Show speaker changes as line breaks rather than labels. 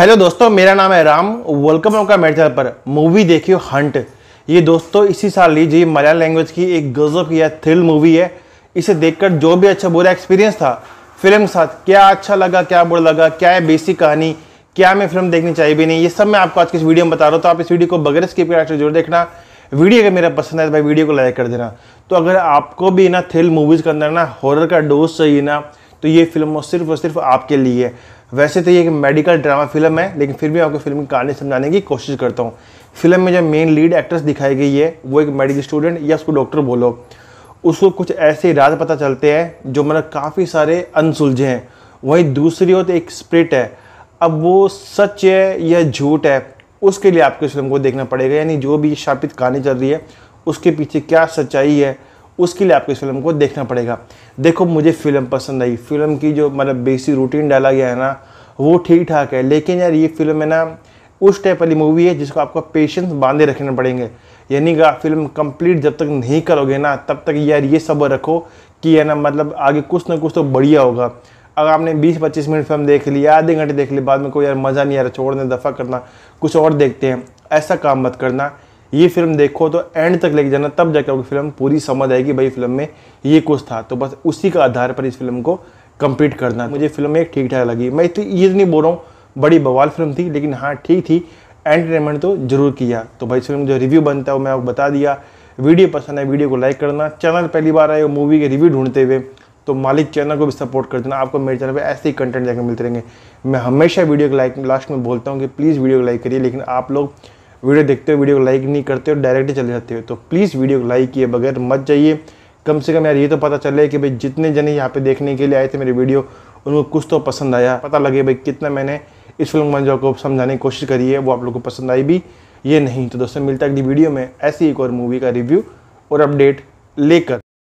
hello दोस्तों मेरा नाम है राम वेलकम आपका मेरे चैनल पर मूवी देखियो हंट ये दोस्तों इसी साल ली जी मलयालम लैंग्वेज की एक गजब या थ्रिल मूवी है इसे देखकर जो भी अच्छा बुरा एक्सपीरियंस था फिल्म के साथ क्या अच्छा लगा क्या बुरा लगा क्या है बेसिक कहानी क्या मैं फिल्म देखनी चाहिए भी नहीं ये सब मैं आपको आज किस वीडियो में बता रहा हूँ तो आप इस वीडियो को बगैर स्किप करके जरूर देखना वीडियो अगर मेरा पसंद है तो भाई वीडियो को लाइक कर देना तो अगर आपको भी ना थ्रिल मूवीज़ के अंदर ना हॉरर का डोज चाहिए ना तो ये फिल्म सिर्फ और सिर्फ आपके लिए है वैसे तो ये एक मेडिकल ड्रामा फिल्म है लेकिन फिर भी आपको फिल्म की कहानी समझाने की कोशिश करता हूँ फिल्म में जो मेन लीड एक्ट्रेस दिखाई गई है वो एक मेडिकल स्टूडेंट या उसको डॉक्टर बोलो उसको कुछ ऐसे राज पता चलते हैं जो मतलब काफ़ी सारे अनसुलझे हैं वहीं दूसरी ओर तो एक स्प्रिट है अब वो सच है या झूठ है उसके लिए आपको इस फिल्म को देखना पड़ेगा यानी जो भी शापित कहानी चल रही है उसके पीछे क्या सच्चाई है उसके लिए आपको इस फिल्म को देखना पड़ेगा देखो मुझे फिल्म पसंद आई फिल्म की जो मतलब बेसिक रूटीन डाला गया है ना वो ठीक ठाक है लेकिन यार ये फिल्म है ना उस टाइप वाली मूवी है जिसको आपको पेशेंस बांधे रखने पड़ेंगे यानी कि आप फिल्म कंप्लीट जब तक नहीं करोगे ना तब तक यार ये सब रखो कि है ना मतलब आगे कुछ ना कुछ तो बढ़िया होगा अगर आपने 20-25 मिनट फिल्म देख ली आधे घंटे देख ली बाद में कोई यार मज़ा नहीं आ रहा छोड़ने दफ़ा करना कुछ और देखते हैं ऐसा काम मत करना ये फिल्म देखो तो एंड तक लेके जाना तब जाकर आपको फिल्म पूरी समझ आएगी भाई फिल्म में ये कुछ था तो बस उसी के आधार पर इस फिल्म को कंप्लीट करना तो मुझे फिल्म एक ठीक ठाक लगी मैं तो ये नहीं बोल रहा हूँ बड़ी बवाल फिल्म थी लेकिन हाँ ठीक थी एंटरटेनमेंट तो जरूर किया तो भाई फिल्म जो रिव्यू बनता है वो मैं आपको बता दिया वीडियो पसंद है वीडियो को लाइक करना चैनल पहली बार आए मूवी के रिव्यू ढूंढते हुए तो मालिक चैनल को भी सपोर्ट कर देना आपको मेरे चैनल पे ऐसे ही कंटेंट जाकर मिलते रहेंगे मैं हमेशा वीडियो को लाइक लास्ट में बोलता हूँ कि प्लीज़ वीडियो को लाइक करिए लेकिन आप लोग वीडियो देखते हो वीडियो को लाइक नहीं करते हो डायरेक्ट चले जाते हो तो प्लीज़ वीडियो को लाइक किए बगैर मत जाइए कम से कम यार ये तो पता चले कि भाई जितने जने यहाँ पे देखने के लिए आए थे मेरे वीडियो उनको कुछ तो पसंद आया पता लगे भाई कितना मैंने इस फिल्म मंजा को समझाने की कोशिश करी है वो आप लोग को पसंद आई भी ये नहीं तो दोस्तों मिलता है अगली वीडियो में ऐसी एक और मूवी का रिव्यू और अपडेट लेकर